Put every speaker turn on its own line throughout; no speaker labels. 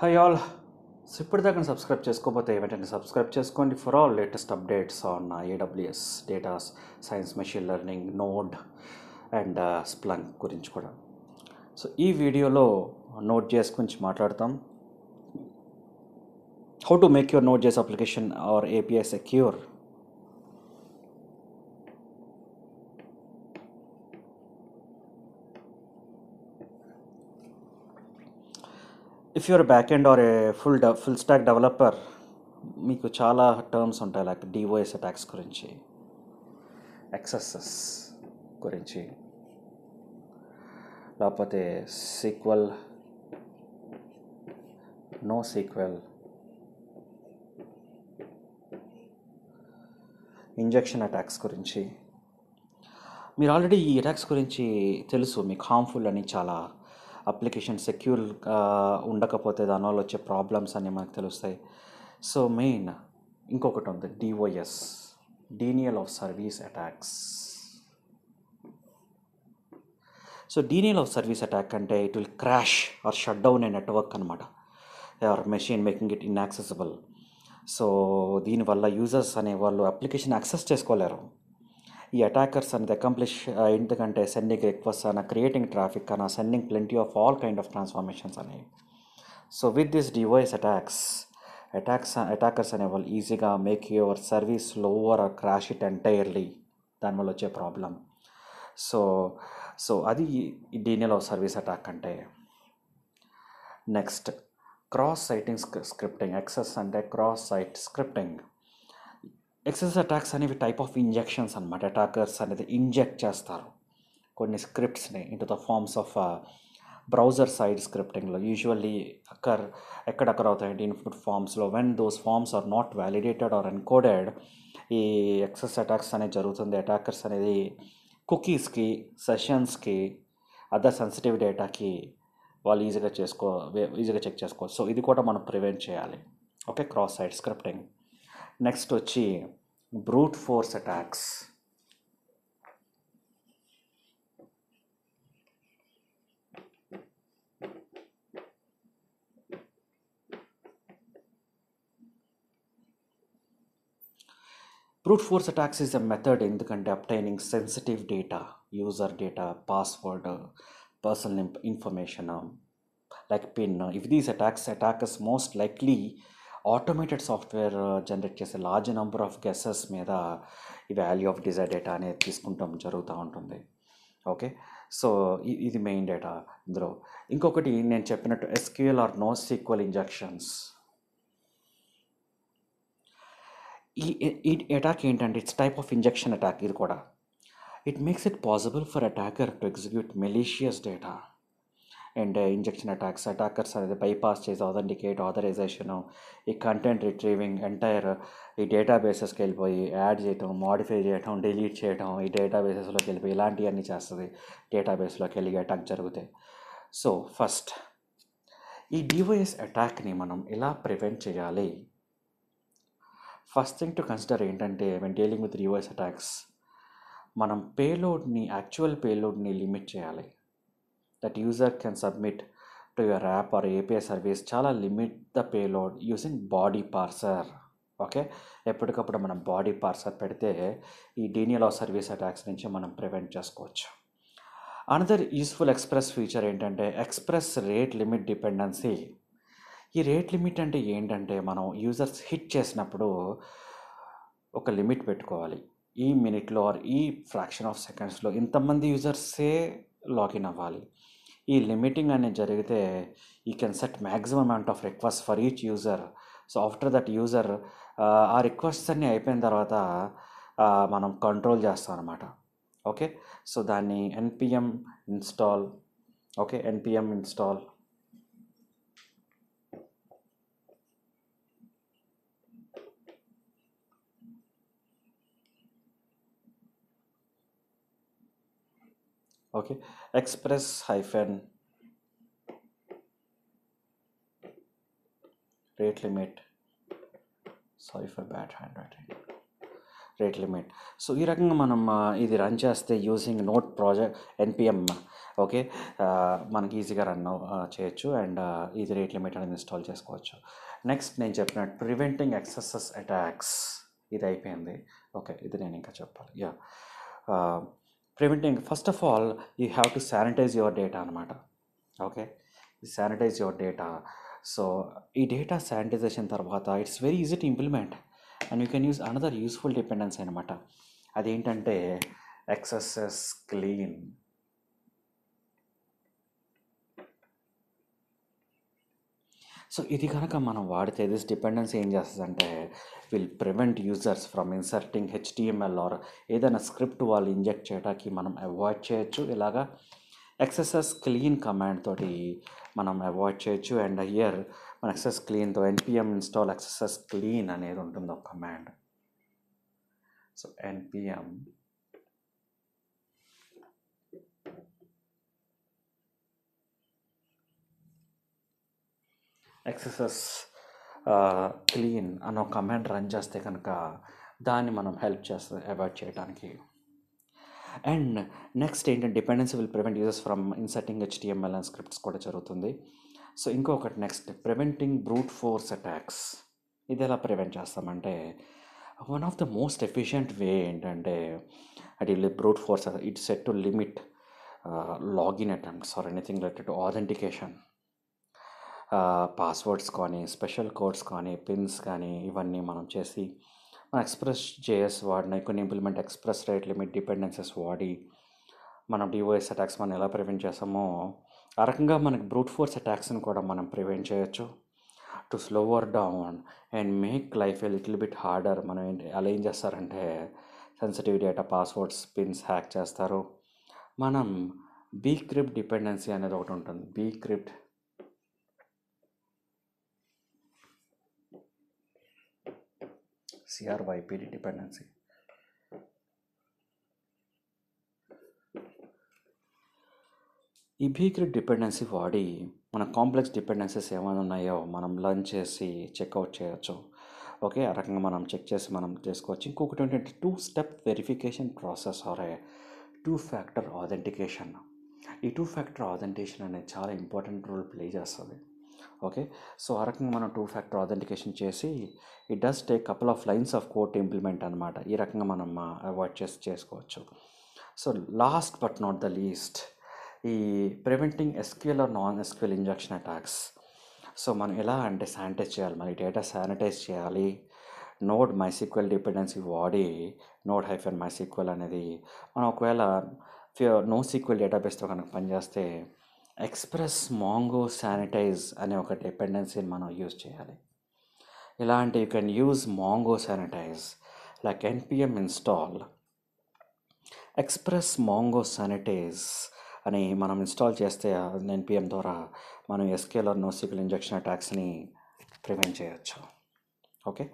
High all so ఇప్పటిదాకా subscribe చేసుకోకపోతే ఏమిటంటే సబ్స్క్రైబ్ చేసుకోండి for all latest updates on AWS data science machine learning node and Splunk గురించి కూడా సో ఈ వీడియోలో నోట్ జేఎస్ గురించి మాట్లాడతాం how to make your node JS application or API secure if your back end are a full full stack developer మీకు చాలా terms ఉంటాయి like DoS attacks గురించి ఎక్సెసెస్ గురించి లేకపోతే SQL no SQL injection attacks గురించి మీరు ఆల్రెడీ ఈ attacks గురించి తెలుసు మీకు హార్మ్ఫుల్ అని చాలా అప్లికేషన్ సెక్యూర్ ఉండకపోతే దానివల్ల వచ్చే ప్రాబ్లమ్స్ అన్నీ మనకు తెలుస్తాయి సో మెయిన్ ఇంకొకటి ఉంది DoS denial of service attacks so denial of service attack అంటే it will crash or shut down a network అనమాట or machine making it inaccessible so దీనివల్ల యూజర్స్ అనేవాళ్ళు అప్లికేషన్ యాక్సెస్ చేసుకోలేరు ఈ అటాకర్స్ అనేది అకంప్లిష్ ఎందుకంటే సెండింగ్ రిక్వెస్ట్ అన్న creating traffic అన్న sending plenty of all kind of transformations అనేవి so with this device attacks attacks attackers అనేవాళ్ళు ఈజీగా make your service lower or crash it entirely దానివల్ల వచ్చే ప్రాబ్లం సో సో అది డీనియల్ ఆఫ్ సర్వీస్ అటాక్ అంటే next cross siting scripting XSS అంటే cross site scripting XSS attacks అనేవి type of injections అనమాట attackers అనేది ఇంజెక్ట్ చేస్తారు కొన్ని స్క్రిప్ట్స్ని into the forms of browser side స్క్రిప్టింగ్లో యూజువల్లీ అక్కర్ ఎక్కడక్కడ అవుతాయంటే ఇన్పుట్ ఫార్మ్స్లో when those forms are not validated or encoded ఈ ఎక్సెస్ అటాక్స్ అనేది జరుగుతుంది అటాకర్స్ అనేది కుకీస్కి సెషన్స్కి అదర్ సెన్సిటివ్ డేటాకి వాళ్ళు ఈజీగా చేసుకో ఈజీగా చెక్ చేసుకోవచ్చు సో ఇది కూడా మనం ప్రివెంట్ చేయాలి okay cross side scripting next వచ్చి brute force attacks. Brute force attacks is a method aimed of obtaining sensitive data, user data, password, uh, personal information, um, like PIN. If these attacks, attack us, most likely automated software generate చేసే large number of guesses మీద ఈ value of desire data అనేది తీసుకుంటాం జరుగుతూ ఉంటుంది okay so ఇది main data ఇందులో ఇంకొకటి నేను చెప్పినట్టు SQL or no SQL injections ఈ ఈ అటాక్ ఏంటంటే it's type of injection attack ఇది కూడా it makes it possible for attacker to execute malicious data and injection attacks attackers అనేది బైపాస్ చేసి ఆథెంటికేట్ ఆథరైజేషను ఈ కంటెంట్ రిట్రీవింగ్ ఎంటైర్ ఈ డేటాబేసెస్కి వెళ్ళిపోయి యాడ్ చేయటం మాడిఫై చేయటం డిలీట్ చేయటం ఈ డేటా బేసెస్లోకి వెళ్ళిపోయి ఇలాంటివన్నీ చేస్తుంది డేటాబేస్లోకి వెళ్ళి అటాక్ జరుగుతాయి సో ఫస్ట్ ఈ డివైఎస్ అటాక్ని మనం ఎలా ప్రివెంట్ చేయాలి ఫస్ట్ థింగ్ టు కన్సిడర్ ఏంటంటే when dealing with device attacks మనం పేలోడ్ని యాక్చువల్ పేలోడ్ని లిమిట్ చేయాలి that user can submit to your app or API service చాలా limit the payload using body parser okay ఎప్పటికప్పుడు మనం బాడీ పార్సర్ పెడితే ఈ డీనియల్ ఆఫ్ సర్వీస్ అటాక్స్ నుంచి మనం ప్రివెంట్ చేసుకోవచ్చు అనదర్ యూస్ఫుల్ ఎక్స్ప్రెస్ ఫీచర్ ఏంటంటే ఎక్స్ప్రెస్ రేట్ లిమిట్ డిపెండెన్సీ ఈ రేట్ లిమిట్ అంటే ఏంటంటే మనం యూజర్స్ హిట్ చేసినప్పుడు ఒక లిమిట్ పెట్టుకోవాలి ఈ మినిట్లో ఆర్ ఈ ఫ్రాక్షన్ ఆఫ్ సెకండ్స్లో ఇంతమంది యూజర్సే లాగిన్ అవ్వాలి ఈ లిమిటింగ్ అనేది జరిగితే ఈ can set maximum amount of request for each user so after that user ఆ రిక్వెస్ట్స్ అన్నీ అయిపోయిన తర్వాత మనం కంట్రోల్ చేస్తాం అనమాట ఓకే సో దాన్ని NPM install okay NPM install okay express hyphen rate limit sorry for bad handwriting rate limit so ఈ రకంగా మనం ఇది రన్ చేస్తే using node project NPM okay మనకి ఈజీగా రన్ చేయొచ్చు అండ్ ఇది రేట్ లిమిట్ అనేది ఇన్స్టాల్ చేసుకోవచ్చు నెక్స్ట్ నేను చెప్పినట్టు ప్రివెంటింగ్ ఎక్సెసెస్ అటాక్స్ ఇది అయిపోయింది ఓకే ఇది నేను ఇంకా చెప్పాలి yeah preventing first of all you have to sanitise your data అనమాట okay sanitise your data so ఈ డేటా శానిటైజేషన్ తర్వాత it's very easy to implement and you can use another useful dependence అనమాట అదేంటంటే excess clean so ఇది కనుక మనం వాడితే this dependence ఏం చేస్తుంది అంటే will prevent users from inserting HTML or ఏదైనా స్క్రిప్ట్ వాళ్ళు ఇంజెక్ట్ చేయడానికి మనం అవాయిడ్ చేయొచ్చు ఇలాగా ఎక్సెసెస్ క్లీన్ కమాండ్ తోటి మనం అవాయిడ్ చేయొచ్చు అండ్ హియర్ మన ఎక్సెస్ క్లీన్తో ఎన్పిఎం ఇన్స్టాల్ ఎక్సెసెస్ క్లీన్ అనేది ఉంటుంది ఒక command so NPM XSS clean అన్న కమాండ్ రన్ చేస్తే కనుక దాన్ని మనం హెల్ప్ చేస్తుంది అవాయిడ్ చేయడానికి అండ్ నెక్స్ట్ ఏంటంటే dependency will prevent users from inserting HTML and scripts కూడా జరుగుతుంది సో ఇంకొకటి next preventing brute force attacks ఇది ఎలా ప్రివెంట్ చేస్తామంటే one of the most efficient way ఏంటంటే అది brute force it set to limit login attempts or anything related to authentication passwords కానీ special codes కానీ పిన్స్ కానీ ఇవన్నీ మనం చేసి మనం ఎక్స్ప్రెస్ జేఎస్ వాడిన కొన్ని implement express rate limit dependencies వాడి మనం డివైస్ అటాక్స్ మనం ఎలా ప్రివెంట్ చేస్తామో ఆ రకంగా మనకి బ్రూట్ ఫోర్స్ అటాక్స్ని కూడా మనం ప్రివెంట్ చేయొచ్చు to slower down and make life a little bit harder మనం ఏంటి అలా ఏం చేస్తారంటే sensitive data passwords pins hack చేస్తారు మనం బీ క్రిప్ట్ డిపెండెన్సీ అనేది ఒకటి ఉంటుంది బీ క్రిప్ట్ CRYPD డిపెండెన్సీ ఈ భీక్రెడ్ డిపెండెన్సీ వాడి మన కాంప్లెక్స్ డిపెండెన్సీస్ ఏమైనా ఉన్నాయో మనం లర్న్ చేసి చెక్అవుట్ చేయొచ్చు ఓకే ఆ రకంగా మనం చెక్ చేసి మనం చేసుకోవచ్చు ఇంకొకటి ఏంటంటే two step verification process or two factor authentication ఈ టూ ఫ్యాక్టర్ ఆథెంటికేషన్ అనేది చాలా ఇంపార్టెంట్ రోల్ ప్లే చేస్తుంది ఓకే సో ఆ రకంగా మనం టూ ఫ్యాక్టర్ ఆథెంటికేషన్ చేసి it does take couple of lines of code implement అనమాట ఈ రకంగా మనం అవాయిడ్ చేసి చేసుకోవచ్చు so last but not the least ఈ preventing SQL or non SQL injection attacks so మనం ఎలా అంటే శానిటైజ్ చేయాలి మరి డేటా శానిటైజ్ చేయాలి నోడ్ మైసీక్వల్ డిపెండెన్సీ వాడి నోడ్ హైఫెన్ మైసీక్వల్ అనేది మనం ఒకవేళ నో సీక్వల్ డేటాబేస్తో కనుక పనిచేస్తే ఎక్స్ప్రెస్ మాంగో శానిటైజ్ అనే ఒక డిపెండెన్సీని మనం యూజ్ చేయాలి ఇలాంటి అంటే you can use mongo sanitise like NPM install express mongo sanitise అని మనం ఇన్స్టాల్ చేస్తే ఎన్పిఎం ద్వారా మనం ఎస్కేలర్ నోసికల్ ఇంజెక్షన్ అటాక్స్ని ప్రివెంట్ చేయొచ్చు ఓకే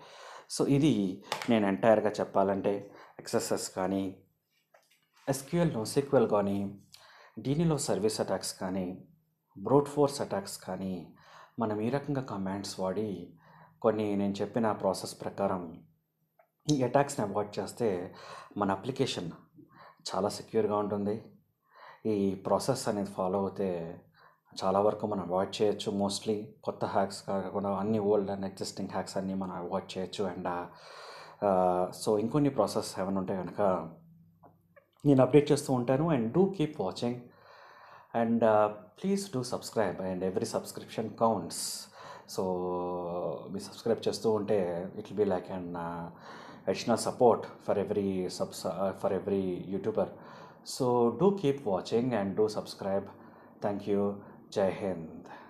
సో ఇది నేను ఎంటైర్గా చెప్పాలంటే ఎక్సర్సైజ్ కానీ ఎస్క్యూఎల్ నోసిక్వెల్ కానీ దీనిలో సర్వీస్ అటాక్స్ కానీ బ్రూట్ ఫోర్స్ అటాక్స్ కానీ మనం ఈ రకంగా కమాండ్స్ వాడి కొన్ని నేను చెప్పిన ప్రాసెస్ ప్రకారం ఈ అటాక్స్ని అవాయిడ్ చేస్తే మన అప్లికేషన్ చాలా సెక్యూర్గా ఉంటుంది ఈ ప్రాసెస్ అనేది ఫాలో అవుతే చాలా వరకు మనం అవాయిడ్ చేయొచ్చు మోస్ట్లీ కొత్త హ్యాక్స్ కాకుండా అన్ని ఓల్డ్ అండ్ ఎగ్జిస్టింగ్ హ్యాక్స్ అన్నీ మనం అవాయిడ్ చేయొచ్చు అండ్ సో ఇంకొన్ని ప్రాసెస్ ఏమైనా ఉంటే కనుక నేను అప్డేట్ చేస్తూ ఉంటాను and do keep watching and please do subscribe and every subscription counts so మీరు సబ్స్క్రైబ్ చేస్తూ ఉంటే it will be like and additional support for every subs for every youtuber so do keep watching and do subscribe thank you జై హింద్